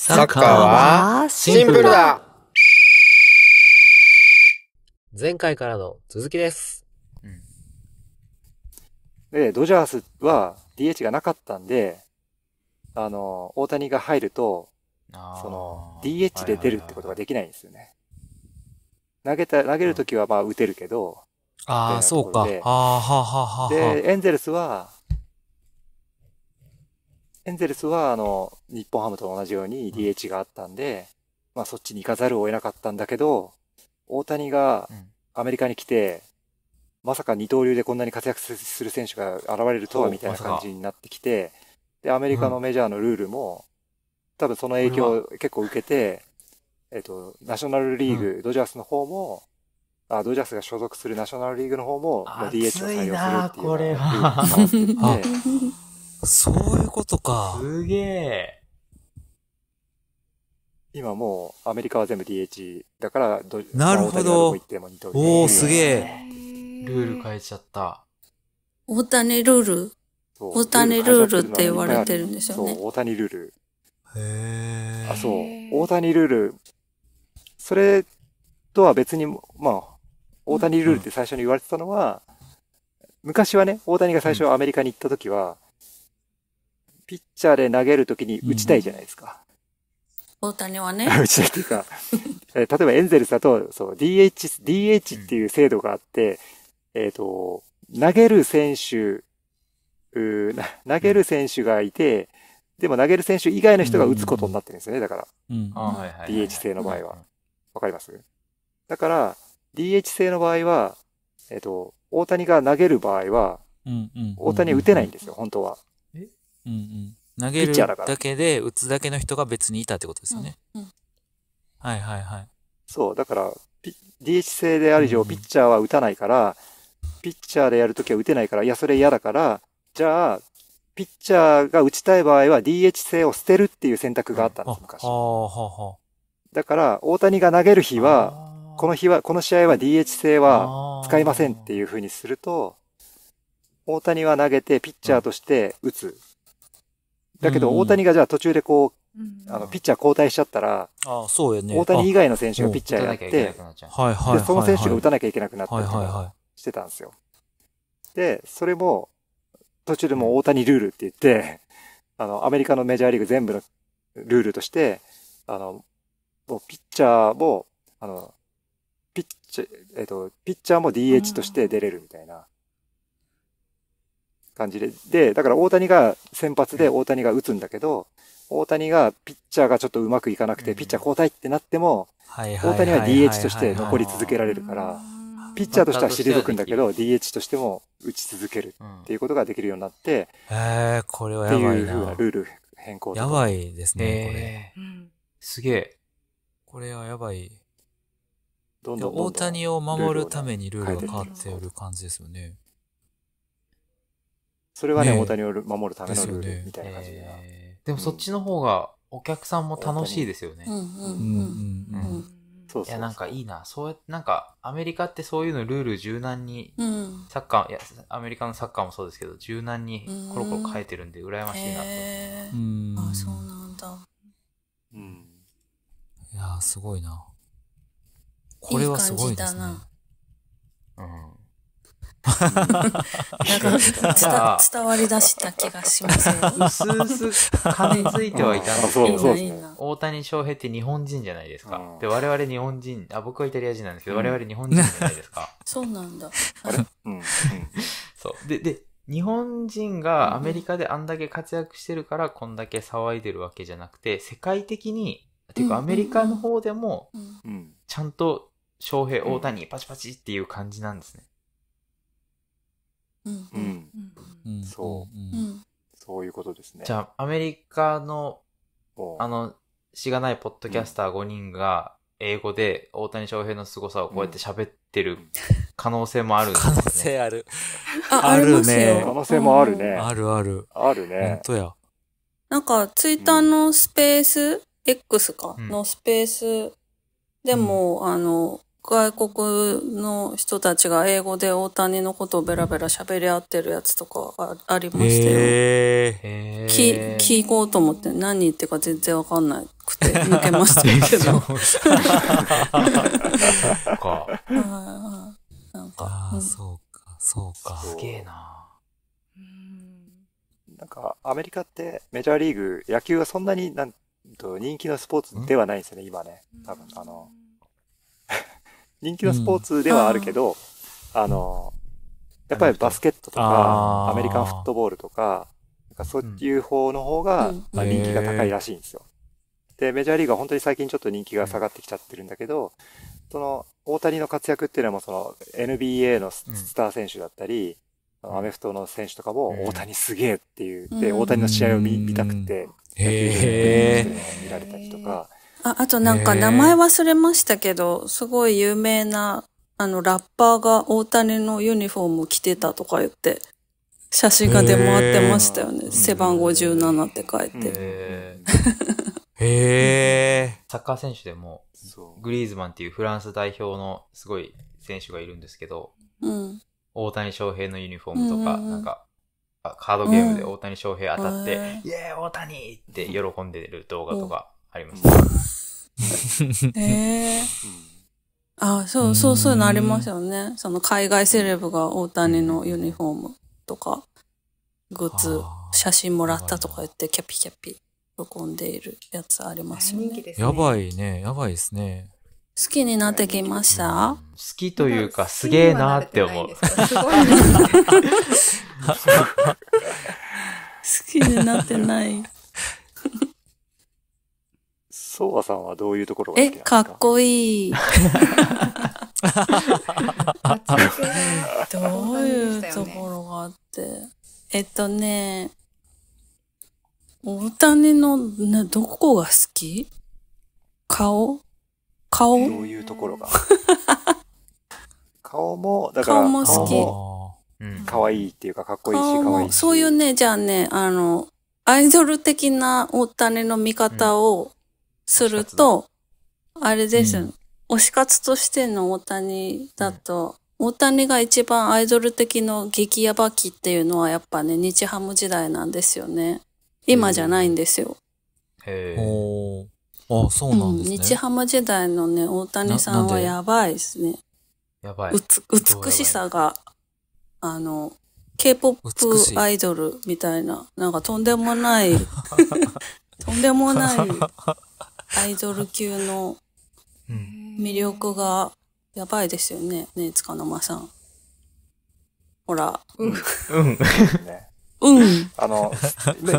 サッカーはシンプルだ前回からの続きです。で、ドジャースは DH がなかったんで、あの、大谷が入ると、その、DH で出るってことができないんですよね。投げた、投げるときはまあ打てるけど、ああ、そうか。ああ、ははははで、エンゼルスは、エンゼルスは、あの、日本ハムと同じように DH があったんで、まあそっちに行かざるを得なかったんだけど、大谷がアメリカに来て、まさか二刀流でこんなに活躍する選手が現れるとはみたいな感じになってきて、で、アメリカのメジャーのルールも、多分その影響を結構受けて、えっと、ナショナルリーグ、ドジャースの方も、あドジャースが所属するナショナルリーグの方も、DH を採用するっていう。これは。そういうことか。すげえ。今もうアメリカは全部 DH だからど、なるほど。おおすげえ。ルール変えちゃった。大谷ルール大谷ルールって言われてるんですよね。そう、大谷ルール。へえ。あ、そう。大谷ルール。それとは別に、まあ、大谷ルールって最初に言われてたのは、うん、昔はね、大谷が最初アメリカに行った時は、うんピッチャーで投げるときに打ちたいじゃないですか。うん、大谷はね。打ちたいっていうか、例えばエンゼルスだと、そう、DH、DH っていう制度があって、うん、えっ、ー、と、投げる選手、う投げる選手がいて、でも投げる選手以外の人が打つことになってるんですよね、だから。うん、DH 制の場合は。わかりますだから、DH 制の場合は、えっ、ー、と、大谷が投げる場合は、うん大谷打てないんですよ、本当は。うんうん投げるだけで打つだけの人が別にいたってことですよね。うんうん、はいはいはい。そう、だから、DH 制である以上、ピッチャーは打たないから、ピッチャーでやるときは打てないから、いや、それ嫌だから、じゃあ、ピッチャーが打ちたい場合は DH 制を捨てるっていう選択があったんです、昔。だから、大谷が投げる日は、この日は、この試合は DH 制は使いませんっていうふうにすると、大谷は投げて、ピッチャーとして打つ。だけど大谷がじゃあ途中でこう、あの、ピッチャー交代しちゃったら、あそうよね。大谷以外の選手がピッチャーやって、で、その選手が打たなきゃいけなくなったりとかしてたんですよ。で、それも、途中でも大谷ルールって言って、あの、アメリカのメジャーリーグ全部のルールとして、あの、もうピッチャーも、あの、ピッチャー、えっ、と、ピッチャーも DH として出れるみたいな。感じで。で、だから大谷が先発で大谷が打つんだけど、大谷がピッチャーがちょっとうまくいかなくて、ピッチャー交代ってなっても、大谷は DH として残り続けられるから、ピッチャーとしては退くんだけど、DH としても打ち続けるっていうことができるようになって、え、これはやばいっていうふうなルール変更やばいですね、これ。すげえ。これはやばい。どんどん大谷を守るためにルールが変わっている感じですよね。それはね、ね大谷を守るためのルールみたいな感じで、ねえー、でもそっちの方がお客さんも楽しいですよね。そういや、なんかいいな。そうやなんか、アメリカってそういうのルール柔軟に、うん、サッカー、いや、アメリカのサッカーもそうですけど、柔軟にコロコロ変えてるんで、羨ましいなと。えー、あ、そうなんだ。うん。いやすごいな。これはすごいですね。いいうん。なんか伝わりだした気がしますよ。薄々感づいてはいたんですけど、大谷翔平って日本人じゃないですか。で、我々日本人、あ、僕はイタリア人なんですけど、我々日本人じゃないですか。そうなんだ。あれうん。そう。で、で、日本人がアメリカであんだけ活躍してるから、こんだけ騒いでるわけじゃなくて、世界的に、ていうかアメリカの方でも、ちゃんと翔平、大谷、パチパチっていう感じなんですね。うんうんそう、そういうことですねじゃあアメリカのあのしがないポッドキャスター5人が英語で大谷翔平の凄さをこうやって喋ってる可能性もあるんですね、可能性あるあるね可能性もあるねあるあるあるね本当やなんかツイッターのスペース、X か、のスペースでも、あの外国の人たちが英語で大谷のことをベラベラ喋り合ってるやつとかありましたよ。え聞こうと思って何言ってか全然わかんなくて抜けましたけど。そっか、うん、そうか、そうか。すげえな。なんかアメリカってメジャーリーグ野球はそんなになんと人気のスポーツではないんですよね、今ね。多分あの人気のスポーツではあるけど、あの、やっぱりバスケットとか、アメリカンフットボールとか、なんかそういう方の方が人気が高いらしいんですよ。で、メジャーリーグは本当に最近ちょっと人気が下がってきちゃってるんだけど、その大谷の活躍っていうのもその NBA のスター選手だったり、アメフトの選手とかも大谷すげえっていう、で、大谷の試合を見たくて、見られたりとか、あ、あとなんか名前忘れましたけど、すごい有名な、あの、ラッパーが大谷のユニフォーム着てたとか言って、写真が出回ってましたよね。背番号17って書いて。へえ。サッカー選手でも、グリーズマンっていうフランス代表のすごい選手がいるんですけど、うん、大谷翔平のユニフォームとか、うん、なんか、カードゲームで大谷翔平当たって、うん、イエーイ大谷って喜んでる動画とかありました。ええー。あそう、そう、そういうのありますよね。その海外セレブが大谷のユニフォームとか、グッズ、写真もらったとか言って、キャピキャピ喜んでいるやつありますよね。ねやばいね、やばいですね。好きになってきました、うん、好きというか、すげえなって思う。ね。好きになってない。そうはさんはどういうところが好きですかえ、かっこいい。どういうところがあって。えっとね、大谷の、ね、どこが好き顔顔どういうところが 顔も、だから顔も好き。可愛、いいっていうか、かっこいいし、可愛いい。そういうね、じゃあね、あの、アイドル的な大谷の見方をすると、あれです、うん、推し活としての大谷だと、うん、大谷が一番アイドル的の激ヤバ期っていうのはやっぱね、日ハム時代なんですよね。今じゃないんですよ。へーあ、そうなんですね、うん。日ハム時代のね、大谷さんはやばいですね。やばい。美しさが、あの、K-POP アイドルみたいな、なんかとんでもない、とんでもないアイドル級の魅力がやばいですよね、ねえ、つかの間さん。ほら。うん。うん。うん。あの、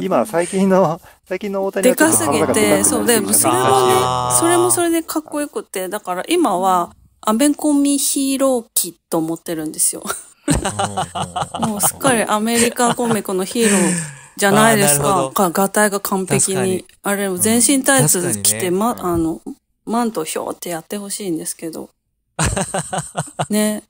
今、最近の、最近の大谷でかすぎて、そう、でもそれはね、それもそれでかっこよくて、だから今は、アメコミヒーロー機と思ってるんですよ。もうすっかりアメリカコミックのヒーローじゃないですか。か、がたいが完璧に。にあれ、全身タイツ着て、うんね、ま、あの、マントひょーってやってほしいんですけど。ね。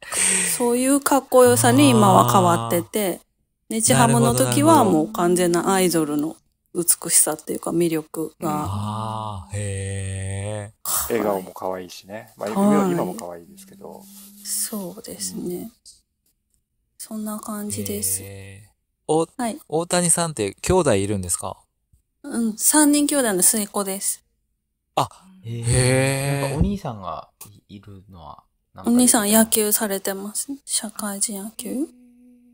そういうかっこよさに今は変わってて、日ハムの時はもう完全なアイドルの美しさっていうか魅力が。あへえ。笑顔も可愛いしね。まあ、今も可愛いですけど。そうですね。そんな感じです。お、はい、大谷さんって兄弟いるんですかうん、三人兄弟の末っ子です。あ、へえ。お兄さんがいるのはお兄さん野球されてます、ね、社会人野球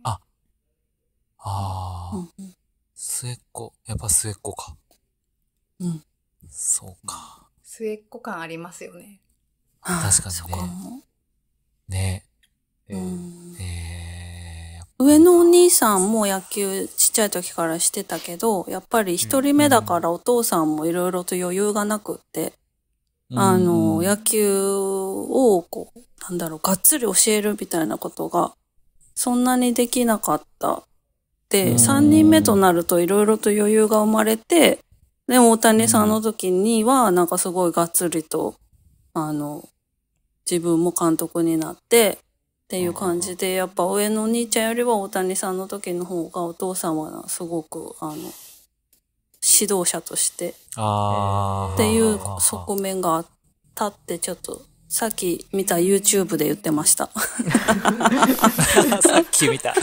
あ、ああ、うん、末っ子。やっぱ末っ子か。うん。そうか。末っ子感ありますよね。確かにね。ねえ。えー、えー上のお兄さんも野球ちっちゃい時からしてたけど、やっぱり一人目だからお父さんもいろいろと余裕がなくって、うん、あの、野球をこう、なんだろう、がっつり教えるみたいなことが、そんなにできなかった。で、うん、人目となるといろいろと余裕が生まれて、で、大谷さんの時には、なんかすごいがっつりと、あの、自分も監督になって、っていう感じで、やっぱ上のお兄ちゃんよりは大谷さんの時の方がお父さんはすごく、あの、指導者として、っていう側面があったってちょっと、さっき見た YouTube で言ってました。さっき見た。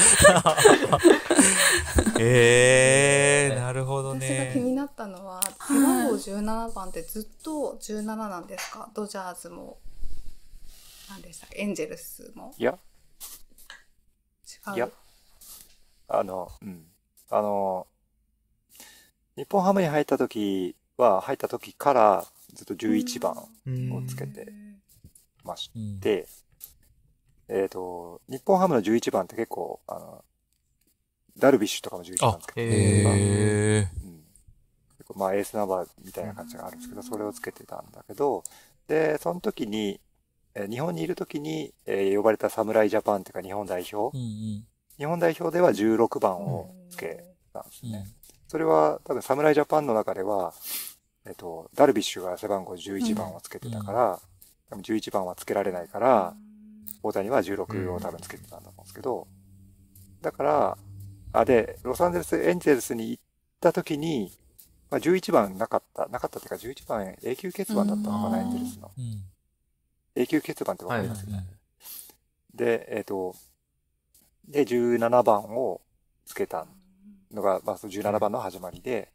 え えー、なるほどね。私が気になったのは、背番号17番ってずっと17なんですか、はい、ドジャーズも何でしたエンジェルスもいや違ういやあのうんあの日本ハムに入った時は入った時からずっと11番をつけてまして、えっ、ー、と日本ハムの11番って結構あのダルビッシュとかも11番つけて、えー、うん、結構まあエースナンバーみたいな感じがあるんですけど、それをつけてたんだけどでその時にえ日本にいる時に、え呼ばれた侍ジャパンていうか日本代表、うんうん、日本代表では16番をつけたんですね。うんうん、それは多分侍ジャパンの中では、えっと、ダルビッシュが背番号11番をつけてたから、うん、多分11番はつけられないから、大谷は16を多分つけてたんだと思うんですけど、だから、あ、で、ロサンゼルスエンゼルスに行った時に、まあ、11番なかった、なかったっていうか11番永久欠番だったのかな、エンゼルスの。うん永久欠番ってわかりますよね。はいはいで、えっ、ー、と、で、17番をつけたのが、まあ、その17番の始まりで、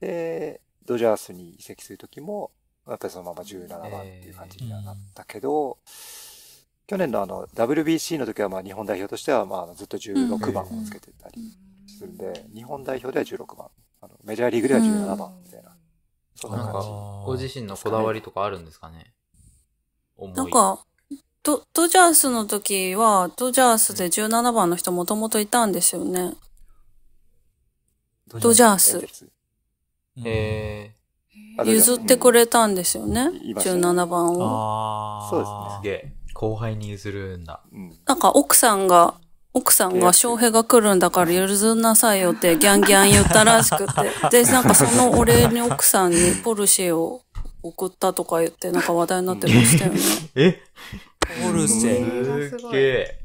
で、ドジャースに移籍するときも、やっぱりそのまま17番っていう感じにはなったけど、えー、去年のあの WBC の時はまあ日本代表としてはまあずっと16番をつけてたりするんで、うん、日本代表では16番あの、メジャーリーグでは17番みたいな、うん、そんな感じ、ご自身のこだわりとかあるんですかね思いなんか、ド、ドジャースの時は、ドジャースで17番の人もともといたんですよね。ドジャース。えー、譲ってくれたんですよね。17番を。ああ。そうですね。すげえ。後輩に譲るんだ。なんか奥さんが、奥さんが翔平が来るんだから譲んなさいよってギャンギャン言ったらしくて。で、なんかそのお礼に奥さんにポルシェを送ったとか言って、なんか話題になってましたよね。えポルシェ。すげえ。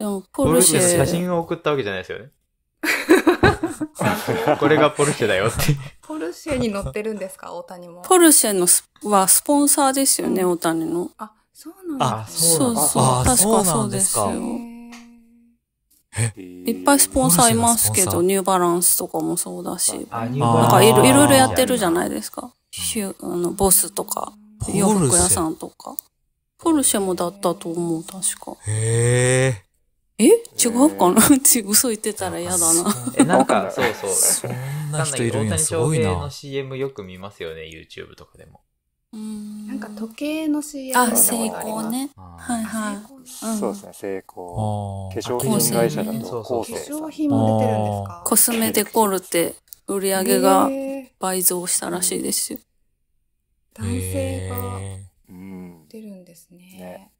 でも、ポルシェ。写真を送ったわけじゃないですよね。これがポルシェだよって。ポルシェに乗ってるんですか、大谷も。ポルシェのはスポンサーですよね、大谷の。あ、そうなんだ。かそうそう。確かそうですよ。いっぱいスポンサーいますけど、ニューバランスとかもそうだし、なんかいろいろやってるじゃないですか。シュあのボスとか洋服屋さんとかポルシェもだったと思う確かへええ違うかなう ち嘘言ってたら嫌だな。え、なんか、そうそう。そんな人いるんすごいな。大谷翔平の CM よく見ますよね、YouTube とかでも。うんなんか時計の CM あ、成功ね。はいはい。そうですね、成功。化粧品会社だと、化粧品も出てるんですかコスメデコルテ売り上げが倍増したらしいですよ。男性が出るんですね。えー、ね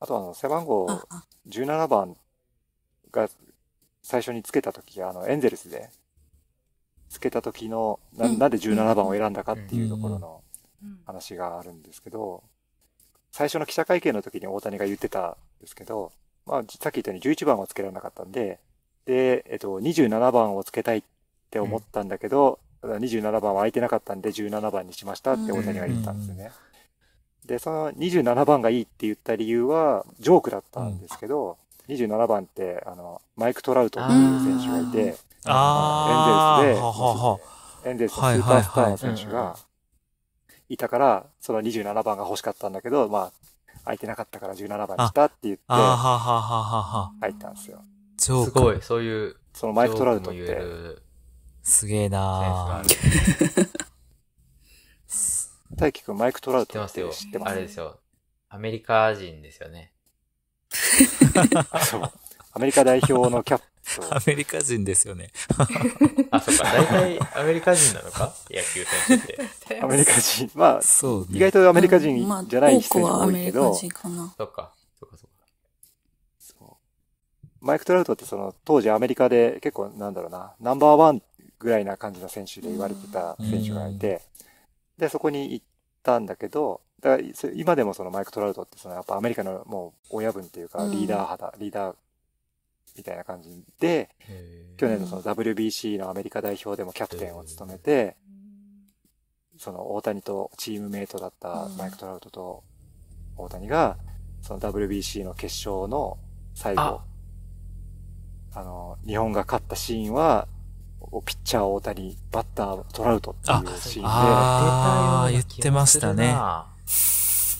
あとあの背番号17番が最初につけた時あのエンゼルスでつけた時のな,、ん、なんで17番を選んだかっていうところの話があるんですけど、最初の記者会見の時に大谷が言ってたんですけど、まあ、さっき言ったように11番をつけられなかったんで、で、えっと、27番をつけたいって思ったんだけど、ただ27番は空いてなかったんで17番にしましたって大谷が言ったんですよね。で、その27番がいいって言った理由はジョークだったんですけど、27番ってあのマイク・トラウトっていう選手がいて、あエンゼルスで、エンゼルスのスーパースターの選手がいたから、その27番が欲しかったんだけど、まあ、空いてなかったから17番にしたって言って、入ったんですよ。すごい、そういう。そのマイク・トラウトって、すげえなぁ。大輝くん、マイク・トラウト知ってますよ。知ってます。あれですよ。アメリカ人ですよね。そう。アメリカ代表のキャップ。アメリカ人ですよね。あ、そっか。大体アメリカ人なのか野球選手って。アメリカ人。まあ、そう、ね、意外とアメリカ人じゃない人が多いけど。アメリカ人かな。そっか。そっかそっか。マイク・トラウトってその当時アメリカで結構なんだろうな、ナンバーワンぐらいな感じの選手で言われてた選手がいて、で、そこに行ったんだけど、だから今でもそのマイク・トラウトってそのやっぱアメリカのもう親分っていうかリーダー肌、リーダーみたいな感じで、去年のその WBC のアメリカ代表でもキャプテンを務めて、その大谷とチームメイトだったマイク・トラウトと大谷が、その WBC の決勝の最後、あの、日本が勝ったシーンは、ピッチャー大谷、バッタートラウトっていうシーンで。ああ、言ってましたね。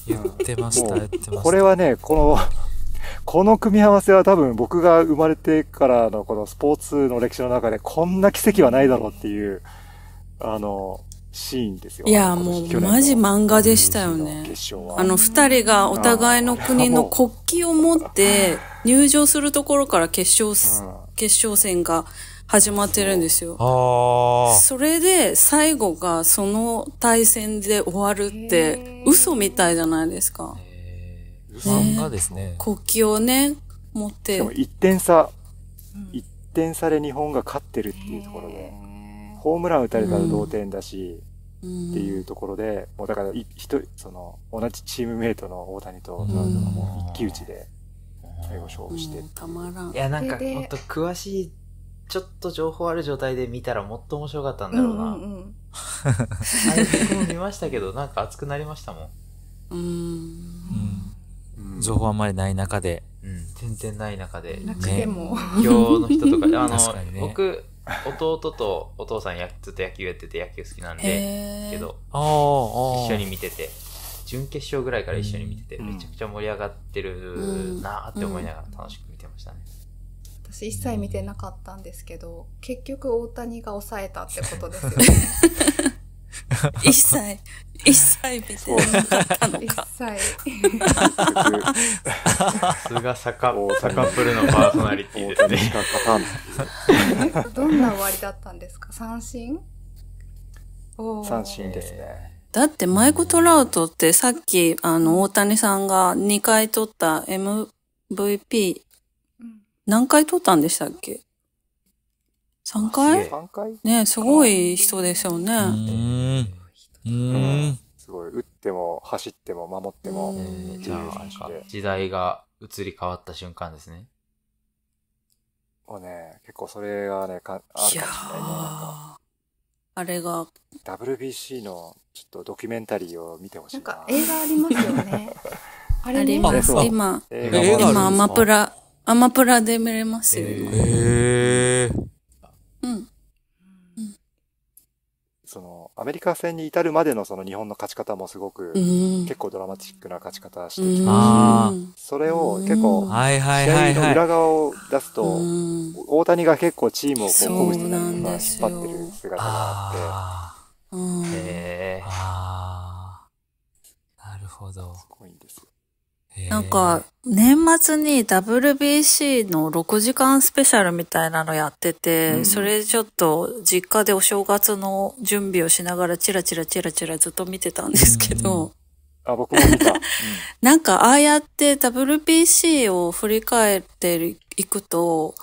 言ってました、言ってました。これはね、この、この組み合わせは多分僕が生まれてからのこのスポーツの歴史の中でこんな奇跡はないだろうっていう、あの、シーンですよ。いや、もう、マジ漫画でしたよね。あの、二人がお互いの国の国旗を持って入場するところから決勝、決勝戦が始まってるんですよ。それで最後がその対戦で終わるって嘘みたいじゃないですか。漫画ですね。国旗をね、持って。でも1点差、1点差で日本が勝ってるっていうところで、ホームラン打たれたら同点だし、っていうところで、もうだから、一人、その、同じチームメイトの大谷とトラウトが一騎打ちで、最後勝負して。たまらん。いや、なんか、ほんと詳しいちょっと情報ある状態で見たらもっと面白かったんだろうな。うんうんも見ましたけど、なんか熱くなりましたもん。うん。情報あんまりない中で。うん、全然ない中で。でも。ね、今日の人とか、あの、ね、僕、弟とお父さんやずっと野球やってて野球好きなんで、けど、一緒に見てて、準決勝ぐらいから一緒に見てて、うん、めちゃくちゃ盛り上がってるなって思いながら楽しく見てましたね。うん私一切見てなかったんですけど、結局大谷が抑えたってことですよね。一切、一切見てなかったのか。一切。さすが坂、坂プルのパーソナリティですね。どんな終わりだったんですか三振三振ですね。だってマイク・トラウトってさっきあの大谷さんが2回取った MVP 何回撮ったんでしたっけ ?3 回ねすごい人ですよね。うん。うん。すごい、打っても、走っても、守っても。じゃあ、時代が移り変わった瞬間ですね。もうね、結構それがね、かあるかもしれないね。あれが。WBC のちょっとドキュメンタリーを見てほしいな。なんか映画ありますよね。あれあります。今、今、アマプラ、アマプラで見れますよ、今。へー。うん。その、アメリカ戦に至るまでのその日本の勝ち方もすごく、うん。結構ドラマチックな勝ち方してきまあーそれを結構、はいはい試合の裏側を出すと、大谷が結構チームをこうこうしてたり引っ張ってる姿があって、あうんへー。あー。なるほど。なんか、年末に WBC の6時間スペシャルみたいなのやってて、うん、それちょっと実家でお正月の準備をしながらチラチラチラチラずっと見てたんですけど、あ、僕も見た。なんかああやって WBC を振り返っていくと、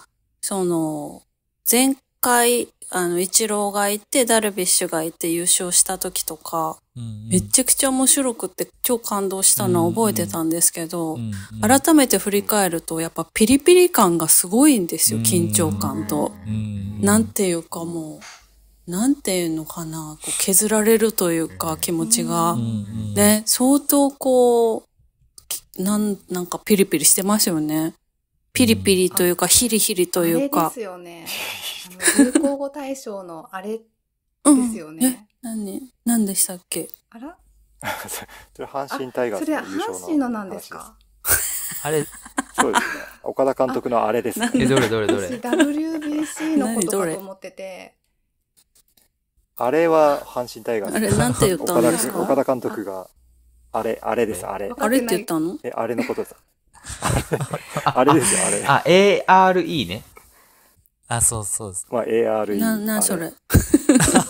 その、前回、あの、イチローがいて、ダルビッシュがいて優勝した時とか、めちゃくちゃ面白くって超感動したのは覚えてたんですけど、改めて振り返るとやっぱピリピリ感がすごいんですよ、緊張感と。なんていうかもう、なんていうのかな、こう削られるというか気持ちが。ね、相当こう、なん、なんかピリピリしてますよね。ピリピリというか、ヒリヒリというか。あれですよね。流行語大賞のあれですよね。うん何、何でしたっけあらそれ阪神タイガースの優勝の話それ阪神のなんですかあれ、そうですね。岡田監督のあれですね。え、どれどれどれ。私 WBC のことかと思ってて。あれは阪神タイガース。あれなんて言ったんですか岡田監督が、あれ、あれです、あれ。あれって言ったのえ、あれのことです。あれですよ、あれ。あ、ARE ね。あ、そうそうです。まあ、ARE。何それ。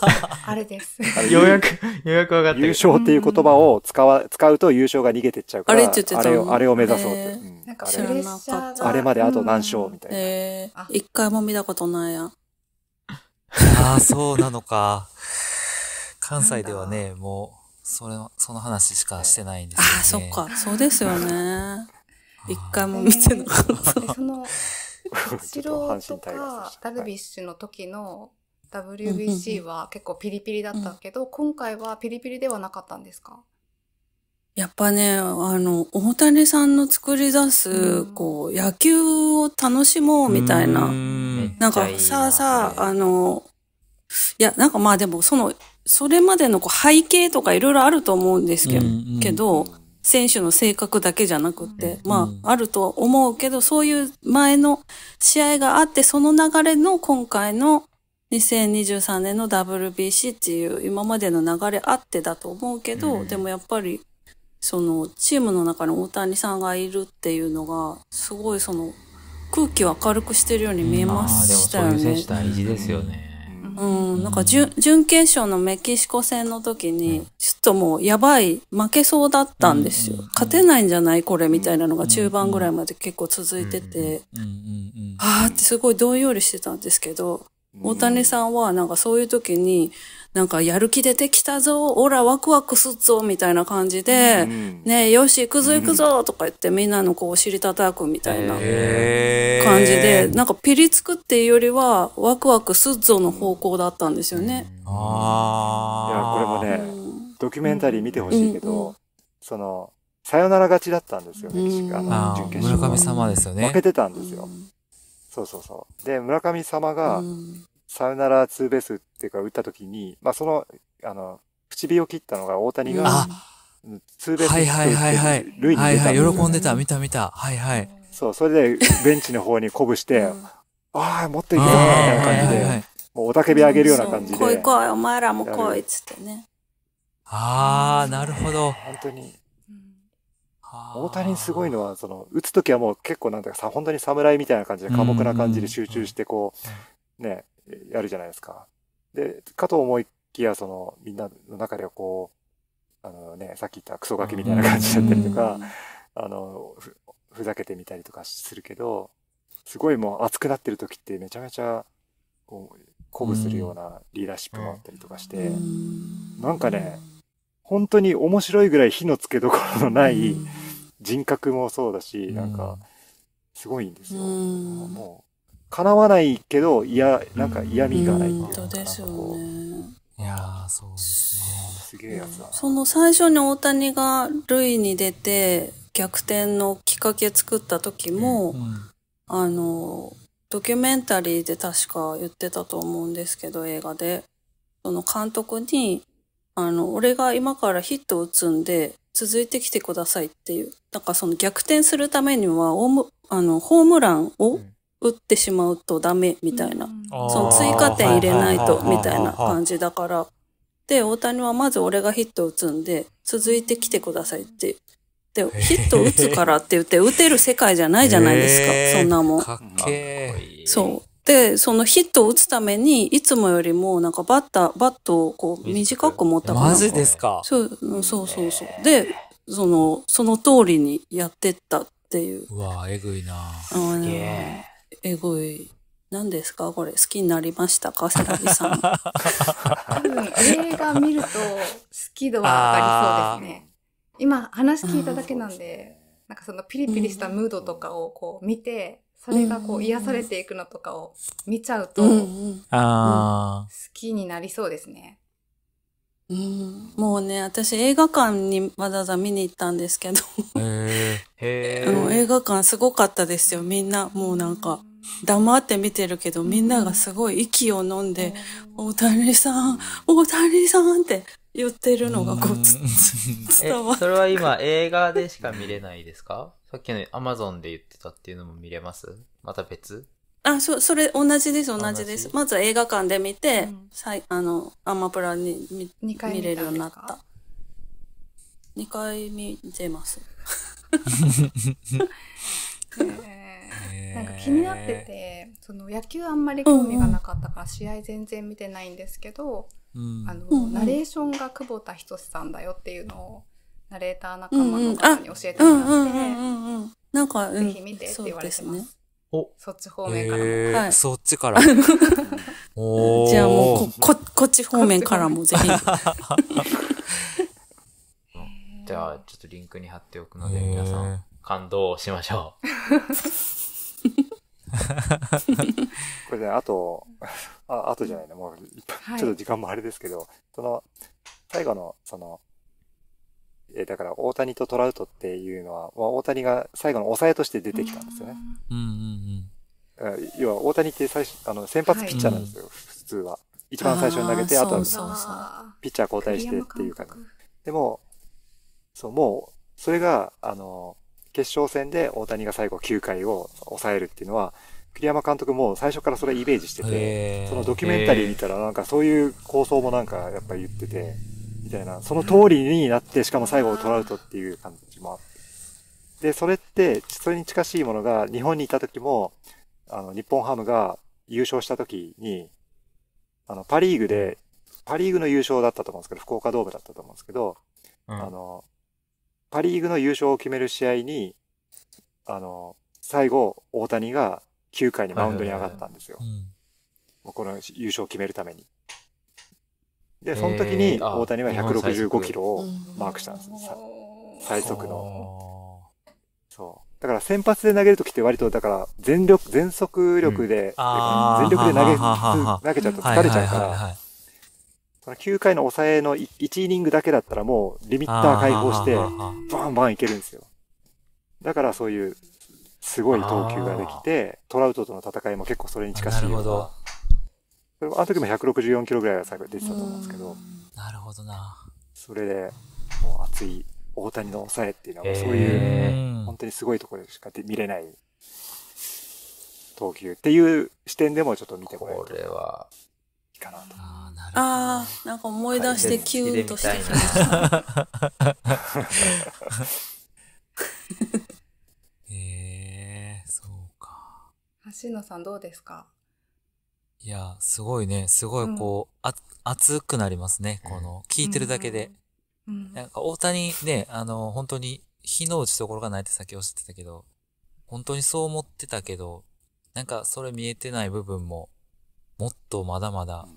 あれです。ようやく、ようやく上がった。優勝っていう言葉を使わ、使うと優勝が逃げてっちゃうから、あれって言ってたあれを、あれを目指そうって。なんか知らあれまであと何勝みたいな。えー、一回も見たことないや。ああ、そうなのか。関西ではね、もう、それ、その話しかしてないんですよね。ああ、そっか。そうですよね。一回も見てなかった。そ の、後ろとか、ダルビッシュの時の WBC は結構ピリピリだったけど、今回はピリピリではなかったんですかやっぱね、あの、大谷さんの作り出す、こう、野球を楽しもうみたいな。んなんか、いいなさあさあ、あの、いや、なんかまあでも、その、それまでのこう背景とかいろいろあると思うんですけど、うんうん、けど選手の性格だけじゃなくて、うん、まあ、あるとは思うけど、そういう前の試合があって、その流れの今回の2023年の WBC っていう今までの流れあってだと思うけど、うん、でもやっぱりそのチームの中に大谷さんがいるっていうのがすごいその空気を明るくしてるように見えましたよね。う選手大事ですよね。うん、うん、なんか準準決勝のメキシコ戦の時に、ちょっともうやばい、負けそうだったんですよ。勝てないんじゃないこれみたいなのが中盤ぐらいまで結構続いてて、あーってすごい動揺りしてたんですけど、大谷さんはなんかそういう時に、なんかやる気出てきたぞ、オラワクワクすっぞ、みたいな感じで、うん、ねよし、行くぞ行くぞ、とか言ってみんなのこうお尻叩くみたいな感じで、なんかピリつくっていうよりは、ワクワクすっぞの方向だったんですよね。ああ。いや、これもね、うん、ドキュメンタリー見てほしいけど、うんうん、その、さよなら勝ちだったんですよね、確か。準決勝。村上様ですよね。負けてたんですよ。うんそうそうそう。で、村神様が、サヨナラツーベースっていうか打った時に、まあその、あの、唇を切ったのが大谷が、ツーベースはいはいはいはい。はいはい、喜んでた、見た見た。はいはい。そう、それでベンチの方に鼓舞して、ああ、持っていくよ、みたいな感じで、もうおたけびあげるような感じで。来い来い、お前らも来い、っつってね。ああ、なるほど。本当に。大谷すごいのは、その、打つ時はもう結構なんだかさ、本当に侍みたいな感じで、寡黙な感じで集中して、こう、ね、やるじゃないですか。で、かと思いきや、その、みんなの中ではこう、あのね、さっき言ったクソガキみたいな感じだったりとか、あのふ、ふざけてみたりとかするけど、すごいもう熱くなってる時ってめちゃめちゃ、こう、鼓舞するようなリーダーシップもあったりとかして、なんかね、本当に面白いぐらい火のつけどころのない、人格もそうだし、なんか、すごいんですよ。もう、叶わないけど、いや、なんか嫌味がないっていううん、ですいやそうですすげえやつだ。その最初に大谷が塁に出て、逆転のきっかけ作った時も、うん、あの、ドキュメンタリーで確か言ってたと思うんですけど、映画で。その監督に、あの、俺が今からヒット打つんで、続いてきてくださいっていうだからその逆転するためにはあのホームランを打ってしまうとダメみたいな、うん、その追加点入れないとみたいな感じだから。で、大谷はまず俺がヒット打つんで、続いて来てくださいって。で、ヒット打つからって言って、打てる世界じゃないじゃないですか、そんなもん。かっけー。そう。で、そのヒットを打つために、いつもよりも、なんかバッター、バットをこう短く持ったから。マジですかそう、そうそうそう。で、その、その通りにやってったっていう。うわえぐいなうん、え。えぐい。何ですかこれ好きになりましたか桜木さん。多分映画見ると好き度は上がりそうですね。今話聞いただけなんで、なんかそのピリピリしたムードとかをこう見て、それがこう癒されていくのとかを見ちゃうと、好きになりそうですね。うん、もうね、私映画館にわざわざ見に行ったんですけどへえ。映画館すごかったですよ。みんな、もうなんか、黙って見てるけど、みんながすごい息を飲んで、大谷さん、大谷さんって言ってるのがこう、伝わっそれは今映画でしか見れないですかさっきの Amazon で言ってたっていうのも見れますまた別あ、そう、それ同じです、同じです。まずは映画館で見て、うん、さいあの、アマプラに見見見れるようになった。2回見てます。なんか気になっててその野球あんまり興味がなかったから試合全然見てないんですけど、うん、あの、うんうん、ナレーションが久保田仁さんだよっていうのをナレーター仲間の方に教えてもらって、うんなんか、ぜひ見てって言われてます。そっち方面からも。はい、そっちから。おじゃあもうこ、こ、こっち方面からもぜひ。じゃあ、ちょっとリンクに貼っておくので、皆さん、感動しましょう。これね、あと、ああとじゃないね、もう、ちょっと時間もあれですけど、はい、その、最後の、その、えだから大谷とトラウトっていうのは、まあ、大谷が最後の抑えとして出てきたんですよね。うんうんうん、要は大谷って最初あの先発ピッチャーなんですよ、はい、普通は。一番最初に投げて、あとはピッチャー交代してっていう感じ。でも、そう、もう、それが、あの、決勝戦で大谷が最後9回を抑えるっていうのは、栗山監督も最初からそれイメージしてて、そのドキュメンタリー見たらなんかそういう構想もなんかやっぱ言ってて、たいな、その通りになって、しかも最後トラウトっていう感じもあって。で、それって、それに近しいものが、日本にいた時も、あの、日本ハムが優勝した時に、あの、パリーグで、パリーグの優勝だったと思うんですけど、福岡ドームだったと思うんですけど、うん、あの、パリーグの優勝を決める試合に、あの、最後、大谷が9回にマウンドに上がったんですよ。もうこの優勝を決めるために。で、その時に大谷は165キロをマークしたんです。最速の。そう。だから先発で投げるときって割と、だから全力、全速力で、うん、全力で投げ、投げちゃうと疲れちゃうから、その9回の抑えの1イニングだけだったらもうリミッター解放して、バンバンいけるんですよ。だからそういうすごい投球ができて、トラウトとの戦いも結構それに近しいような。それも、あの時も164キロぐらいは最後出てたと思うんですけど。なるほどな。それで、もう熱い大谷の抑えっていうのは、そういう、本当にすごいところでしか見れない投球っていう視点でもちょっと見てもらえるといいかなと。ああ、なんか思い出してキュンとしてきました。へ えー、そうか。橋野さんどうですかいや、すごいね、すごいこう、うん、熱くなりますね、この、聞いてるだけで。うん、なんか大谷ね、あの、本当に火の打ち所がないってさっきおっしゃってたけど、本当にそう思ってたけど、なんかそれ見えてない部分も、もっとまだまだ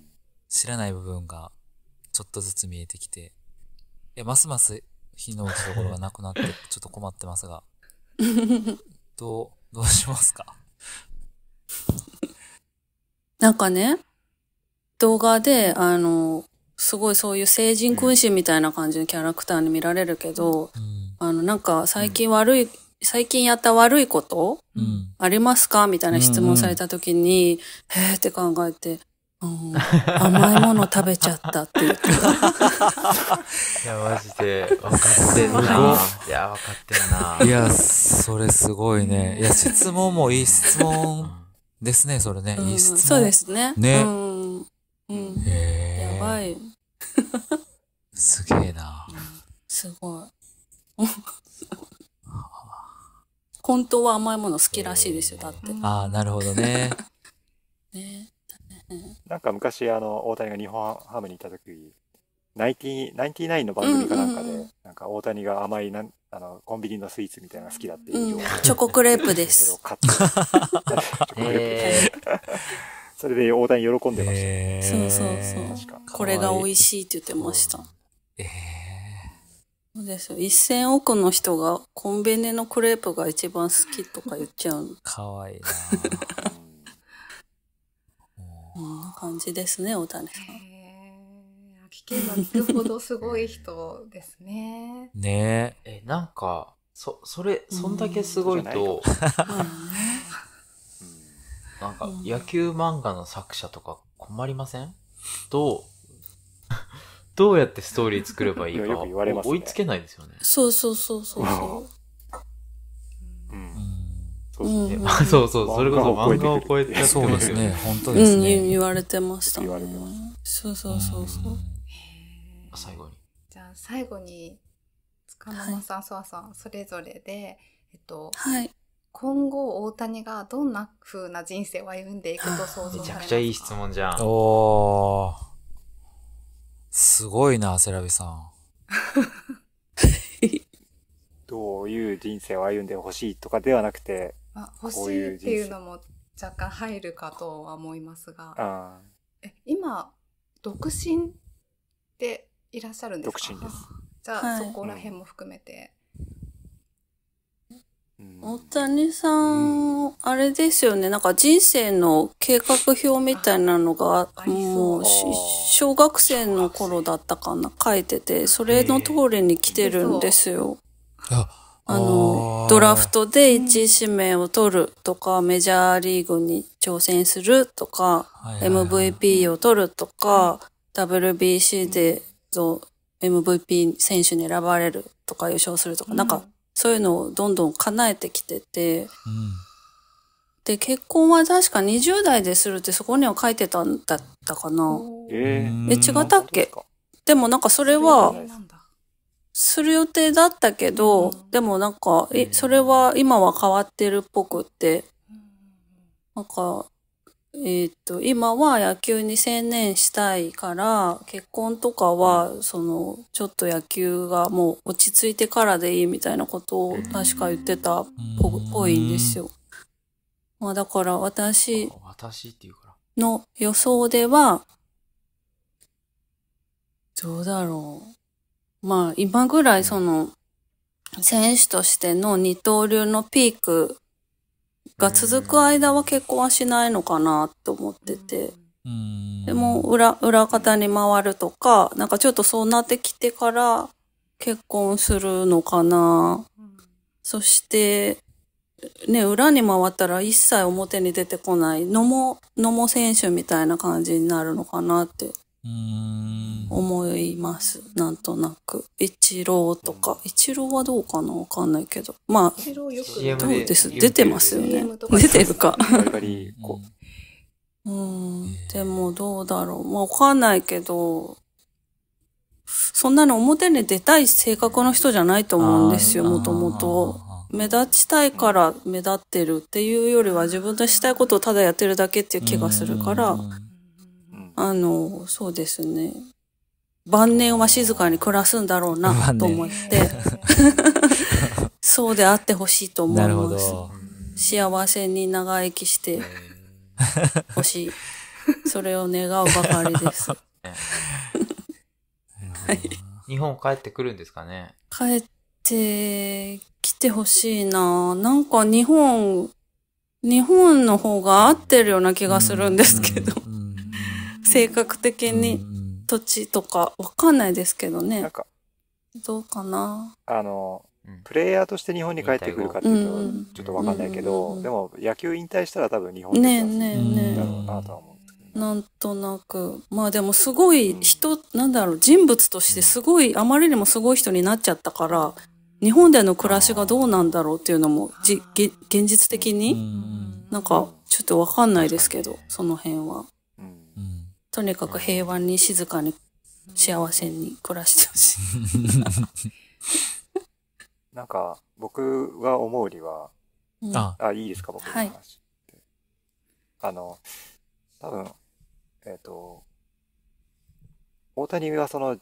知らない部分がちょっとずつ見えてきて、いや、ますます火の打ち所がなくなって、ちょっと困ってますが、どう、どうしますかなんかね、動画で、あの、すごいそういう聖人君子みたいな感じのキャラクターに見られるけど、うん、あの、なんか最近悪い、うん、最近やった悪いこと、うん、ありますかみたいな質問された時に、うんうん、へーって考えて、うん、甘いもの食べちゃったって言っていや、マジで、分かってんな。いや、分かってんな。いや、それすごいね。いや、質問もいい質問ですね、それね。うん、いい質問。そうですね。ね。うん。うん、へやばい。すげえな、すごい。本当は甘いもの好きらしいですよ、だって。ああ、なるほどね。ねなんか昔、あの、大谷が日本ハムにいた時、ナインティナインの番組かなんかで、うんうんうん、なんか大谷が甘いなんあの、コンビニのスイーツみたいな好きだっていう、うん、チョコクレープです。そ れチョコクレープです。それで大谷喜んでました、えー、そうそうそう。これが美味しいって言ってました。ええそうですよ。一千億の人がコンビニのクレープが一番好きとか言っちゃうかわいいな こんな感じですね、大谷さん。けば聞くほどすごい人ですね。ねえ。え、なんか、そ、それ、そんだけすごいと、なんか野球漫画の作者とか困りませんどう、どうやってストーリー作ればいいか、追いつけないですよね。そうそうそうそうそう。そうそうそう、それこそ漫画を超えてそうですね、本当ですね。うん、言われてました、ね。そうそうそうそう。最後に。じゃあ最後に塚間さん、はい、さんそれぞれで、えっと、はい、今後大谷がどんな風な人生を歩んでいくと想像されますかめちゃくちゃいい質問じゃん。おー。すごいな、セラビさん。どういう人生を歩んでほしいとかではなくて、まあ、欲しいっていうのも若干入るかとは思いますが、え今独身でいらっしゃるんですか独身ですじゃあ、はい、そこら辺も含めて、うん、大谷さん、あれですよねなんか人生の計画表みたいなのがもう小学生の頃だったかな書いててそれの通りに来てるんですよ。あのドラフトで1位指名を取るとか、メジャーリーグに挑戦するとか、MVP を取るとか、WBC でと MVP 選手に選ばれるとか優勝するとか、うん、なんかそういうのをどんどん叶えてきてて、うん、で、結婚は確か20代でするってそこには書いてたんだったかな。えー、え、違ったっけでもなんかそれは、する予定だったけど、でもなんか、え、それは今は変わってるっぽくって、なんか、えっ、と、今は野球に専念したいから、結婚とかは、その、ちょっと野球がもう落ち着いてからでいいみたいなことを確か言ってたっぽいんですよ。まあだから私の予想では、どうだろう。まあ今ぐらいその、選手としての二刀流のピークが続く間は結婚はしないのかなと思ってて。でも裏、裏方に回るとか、なんかちょっとそうなってきてから結婚するのかな。そして、ね、裏に回ったら一切表に出てこないのも、野茂選手みたいな感じになるのかなって思います。なんとなく。一郎とか。一郎はどうかなわかんないけど。まあ、どうです出てますよね。出てるか。うん。でもどうだろう。まあ、わかんないけど、そんなの表に出たい性格の人じゃないと思うんですよ、もともと。目立ちたいから目立ってるっていうよりは自分のしたいことをただやってるだけっていう気がするから、うんあの、そうですね。晩年は静かに暮らすんだろうなと思って、そうであってほしいと思います。幸せに長生きしてほ しい。それを願うばかりです。日本帰ってくるんですかね帰ってきてほしいな。なんか日本、日本の方が合ってるような気がするんですけど。うんうん性格的に土地とかわかんないですけどね。なんか、どうかな。あの、プレイヤーとして日本に帰ってくるかっていうとちょっとわかんないけど、でも野球引退したら多分日本に帰ってくだろうなとは思う。なんとなく。まあでもすごい人、うん、なんだろう、人物としてすごい、あまりにもすごい人になっちゃったから、日本での暮らしがどうなんだろうっていうのも、じ現実的に、なんかちょっとわかんないですけど、その辺は。とにかく平和に静かに幸せに暮らしてほしい。なんか、僕が思うには、うん、あ、いいですか、僕の話、はい、あの、多分、えっ、ー、と、大谷はその、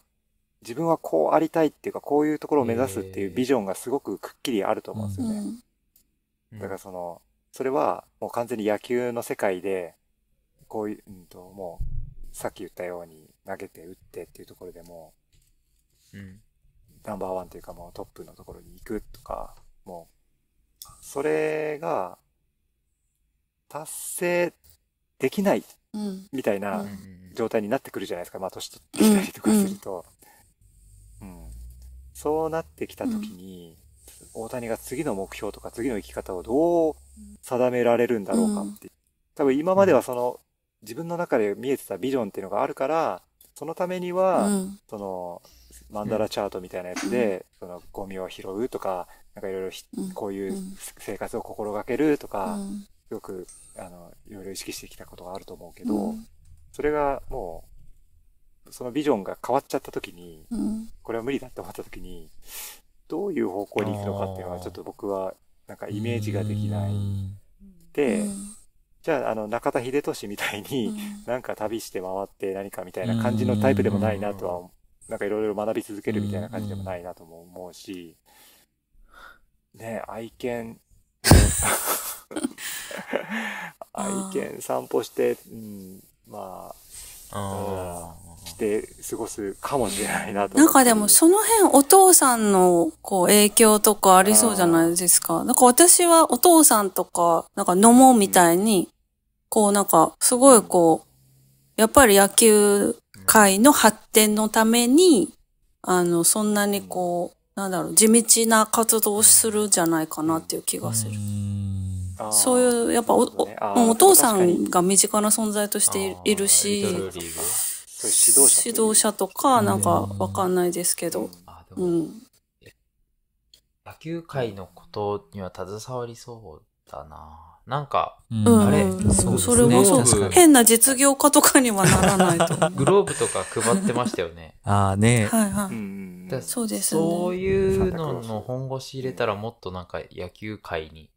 自分はこうありたいっていうか、こういうところを目指すっていうビジョンがすごくくっきりあると思うんですよね。うん、だからその、それはもう完全に野球の世界で、こういう、うんと、もう、さっき言ったように投げて打ってっていうところでも、うん、ナンバーワンというかもうトップのところに行くとか、もう、それが達成できないみたいな状態になってくるじゃないですか。まあ年取ってきたりとかすると。うん。そうなってきた時に、大谷が次の目標とか次の生き方をどう定められるんだろうかって。多分今まではその自分の中で見えてたビジョンっていうのがあるからそのためには、うん、そのマンダラチャートみたいなやつで、うん、そのゴミを拾うとかなんかいろいろこういう生活を心がけるとか、うん、よくあのいろいろ意識してきたことがあると思うけど、それがもうそのビジョンが変わっちゃった時に、これは無理だって思った時にどういう方向に行くのかっていうのはちょっと僕はなんかイメージができないで。じゃあ、あの、中田秀俊みたいに、なんか旅して回って何かみたいな感じのタイプでもないなとは、なんかいろいろ学び続けるみたいな感じでもないなとも思うし、ね愛犬、愛犬散歩して、うん、まあ、して過ごすかもしれないなと。なんかでもその辺お父さんのこう影響とかありそうじゃないですか。なんか私はお父さんとか、なんか飲もうみたいに、こうなんか、すごいこう、やっぱり野球界の発展のために、あの、そんなにこう、なんだろう、地道な活動をするんじゃないかなっていう気がする。そういう、やっぱお、おお父さんが身近な存在としているし、指導指導者とか、なんかわかんないですけど、うん。野球界のことには携わりそうだななんか、あれ、うん、そうれもそう。変な実業家とかにはならないと。グローブとか配ってましたよね。ああね。はいはい。そうですね。そういうのの本腰入れたらもっとなんか野球界に、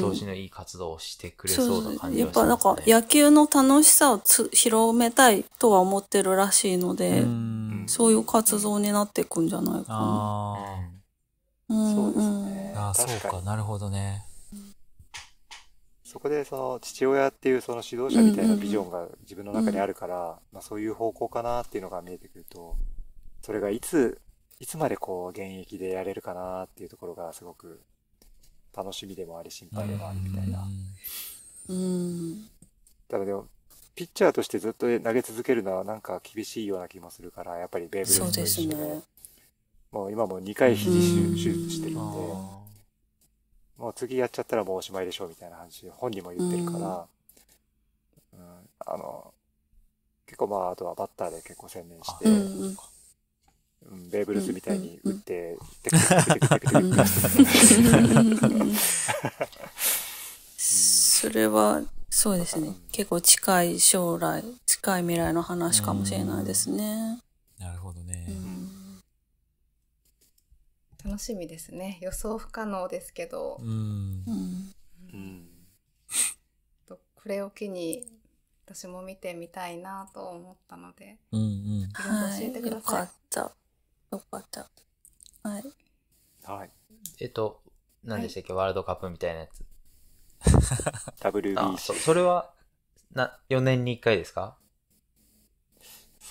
投資のいい活動をしてくれそうな感じがします、ね、やっぱなんか野球の楽しさをつ広めたいとは思ってるらしいので、そういう活動になっていくんじゃないかな。ああ。うん、そうですね。ああ、そうか、なるほどね。そこでその父親っていうその指導者みたいなビジョンが自分の中にあるから、うんうんまあ、そういう方向かなっていうのが見えてくると、それがいつ、いつまでこう現役でやれるかなっていうところがすごく楽しみでもあり心配でもあるみたいな。うん、うただでも、ピッチャーとしてずっと投げ続けるのはなんか厳しいような気もするから、やっぱりベーブ・ルースと一緒で、ね、もう今も2回肘手術してるんで、もう次やっちゃったらもうおしまいでしょうみたいな話、本人も言ってるから、うん、うん、あの、結構まあ、あとはバッターで結構専念して、うん、ベーブ・ルースみたいに打って、テそれは、そうですね。結構近い将来、近い未来の話かもしれないですね。なるほどね。うん楽しみですね予想不可能ですけどうん、うん、とこれを機に私も見てみたいなと思ったので、うんうん、教えてください、よかったよかったはい、はい、えっと何でしたっけ、はい、ワールドカップみたいなやつ WBC そそれはな4年に1回ですか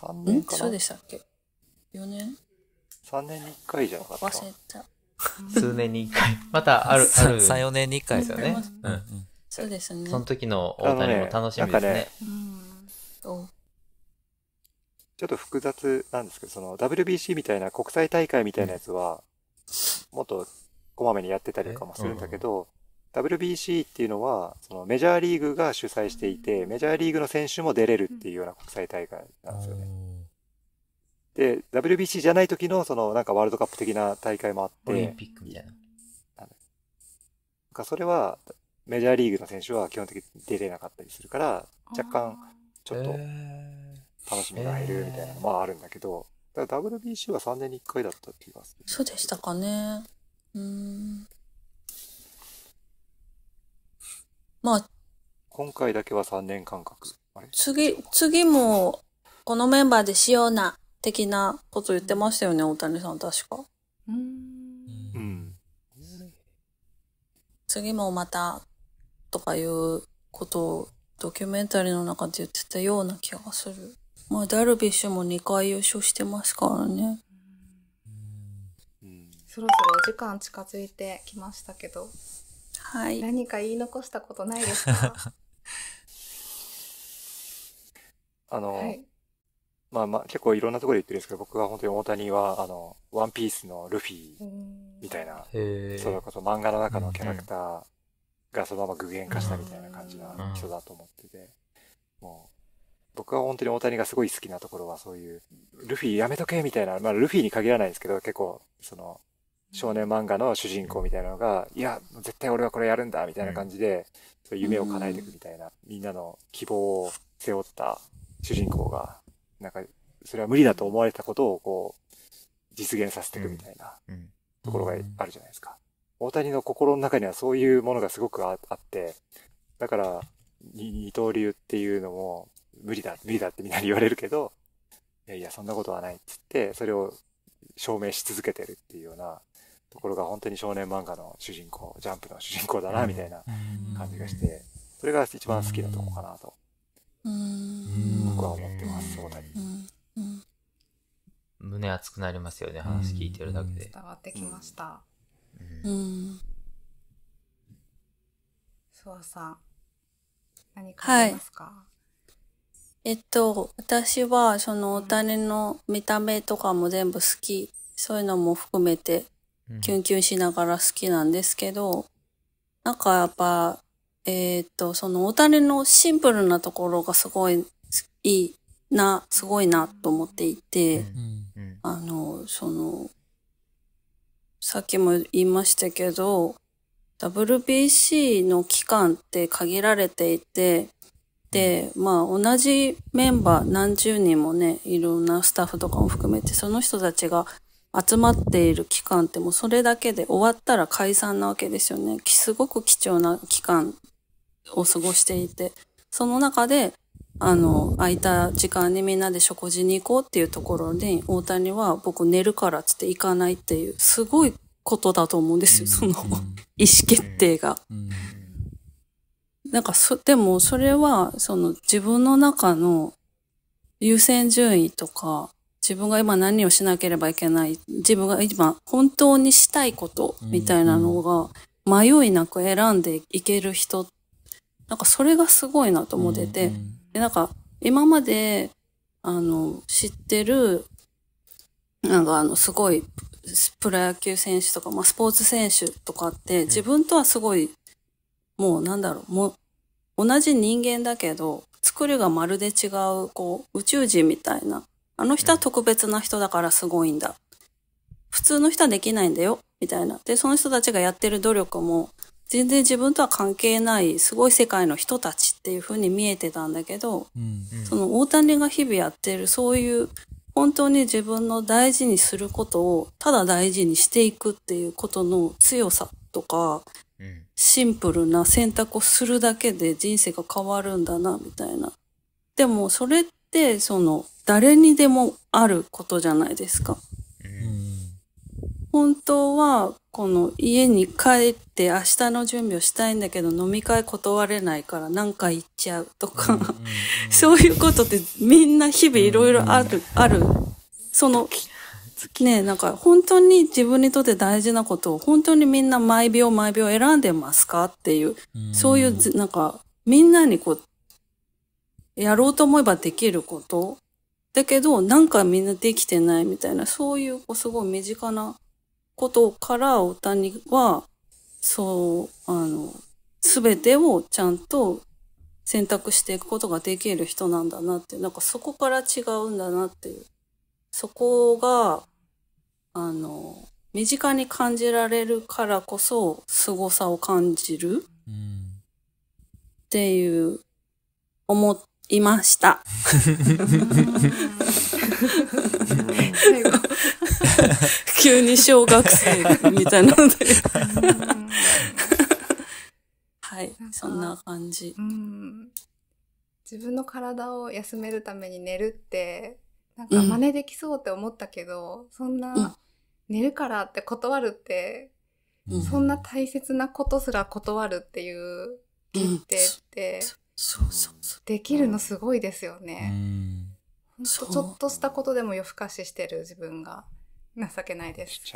3年かなそうでしたっけ4年3年に1回じゃなかった忘れた。数年に1回。またある、ある。3、4年に1回ですよね。うん。そうですね。その時の大谷も楽しみですね。ねねちょっと複雑なんですけど、その WBC みたいな国際大会みたいなやつは、もっとこまめにやってたりとかもするんだけど、WBC っていうのは、そのメジャーリーグが主催していて、メジャーリーグの選手も出れるっていうような国際大会なんですよね。で、WBC じゃない時の、その、なんかワールドカップ的な大会もあって。オリンピックみたいな。なんかそれは、メジャーリーグの選手は基本的に出れなかったりするから、若干、ちょっと、楽しみが減るみたいなのもあるんだけど、えーえー、WBC は3年に1回だった言いますね、そうでしたかね。うん。まあ、今回だけは3年間隔。次、次も、このメンバーでしような。的なこと言ってましたよね、大谷さん確か。うん。次もまた、とかいうことをドキュメンタリーの中で言ってたような気がする。まあ、ダルビッシュも2回優勝してますからね。そろそろお時間近づいてきましたけど、はい、何か言い残したことないですか あの、はい、まあまあ、結構いろんなところで言ってるんですけど、僕は本当に大谷は、あの、ワンピースのルフィみたいな、そうこと、漫画の中のキャラクターがそのまま具現化したみたいな感じな人だと思ってて、もう、僕は本当に大谷がすごい好きなところはそういう、ルフィやめとけみたいな、まあルフィに限らないですけど、結構、その、少年漫画の主人公みたいなのが、いや、絶対俺はこれやるんだみたいな感じで、そ夢を叶えていくみたいな、みんなの希望を背負った主人公が、なんか、それは無理だと思われたことをこう、実現させていくみたいなところがあるじゃないですか。大谷の心の中にはそういうものがすごくあって、だから、二刀流っていうのも、無理だ、無理だってみんなに言われるけど、いやいや、そんなことはないって言って、それを証明し続けてるっていうようなところが本当に少年漫画の主人公、ジャンプの主人公だな、みたいな感じがして、それが一番好きなとこかなと僕は思ってます、大谷。胸熱くなりますよね、話聞いてるだけで。伝わってきました。うん。そうさん、何かありますか、はいえっと、私は、その、お金の見た目とかも全部好き。そういうのも含めて、キュンキュンしながら好きなんですけど、なんかやっぱ、えー、っと、その大谷のシンプルなところがすごいいいな、すごいなと思っていて、うんうん、あの、その、さっきも言いましたけど、WBC の期間って限られていて、で、まあ同じメンバー何十人もね、いろんなスタッフとかも含めて、その人たちが集まっている期間ってもうそれだけで終わったら解散なわけですよね。すごく貴重な期間を過ごしていて、その中で、あの、空いた時間にみんなで食事に行こうっていうところに、大谷は僕寝るからっつって行かないっていう、すごいことだと思うんですよ、その意思決定が。なんかそ、でもそれは、その自分の中の優先順位とか、自分が今何をしなければいけない、自分が今本当にしたいことみたいなのが、迷いなく選んでいける人っなんかそれがすごいなと思ってて、うんうん、でなんか今まで、あの、知ってる、なんかあの、すごい、プロ野球選手とか、まあ、スポーツ選手とかって、自分とはすごい、もうなんだろう、もう、同じ人間だけど、作りがまるで違う、こう、宇宙人みたいな。あの人は特別な人だからすごいんだ。普通の人はできないんだよ、みたいな。で、その人たちがやってる努力も、全然自分とは関係ないすごい世界の人たちっていう風に見えてたんだけど、うんうん、その大谷が日々やってるそういう本当に自分の大事にすることをただ大事にしていくっていうことの強さとか、うん、シンプルな選択をするだけで人生が変わるんだなみたいな。でもそれってその誰にでもあることじゃないですか。本当はこの家に帰って明日の準備をしたいんだけど飲み会断れないから何か行っちゃうとか、うんうんうん、そういうことってみんな日々いろいろある、ある。その、ねなんか本当に自分にとって大事なことを本当にみんな毎秒毎秒選んでますかっていう、そういうなんかみんなにこう、やろうと思えばできることだけど、なんかみんなできてないみたいな、そういう、う、すごい身近なことからお谷には、そう、あの、すべてをちゃんと選択していくことができる人なんだなって、なんかそこから違うんだなっていう。そこが、あの、身近に感じられるからこそ凄さを感じるっていう思いました。急に小学生みたいなのではい、そんな感じ。自分の体を休めるために寝るってなんか真似できそうって思ったけど、うん、そんな、寝るからって断るって、うん、そんな大切なことすら断るっていう決定って、できるのすごいですよね。うん、ほんとちょっとしたことでも夜更かししてる自分が。情けないです。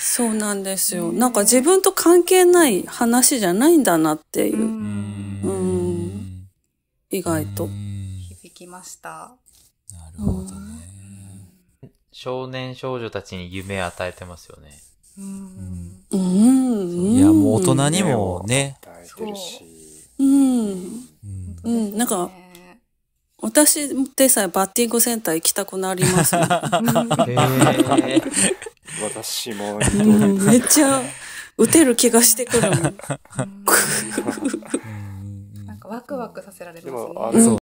そうなんですよ。なんか自分と関係ない話じゃないんだなっていう。うん意外と。響きました。なるほどね。少年少女たちに夢与えてますよね。うん。いや、もう大人にもね。与えてるし。うん。うん。なんか、私てさえバッティングセンター行きたくなります、私も、うん、めっちゃ打てる気がしてくるなんかワクワクさせられますね。